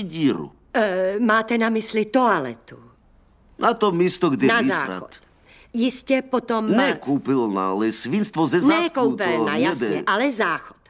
díru. E, máte na mysli toaletu? Na to místo, kde na výsrat. Záchod. Jistě potom... Ne eh, koupelna, ale svinstvo ze zádku Ne koupelna, to jasně, ale záchod.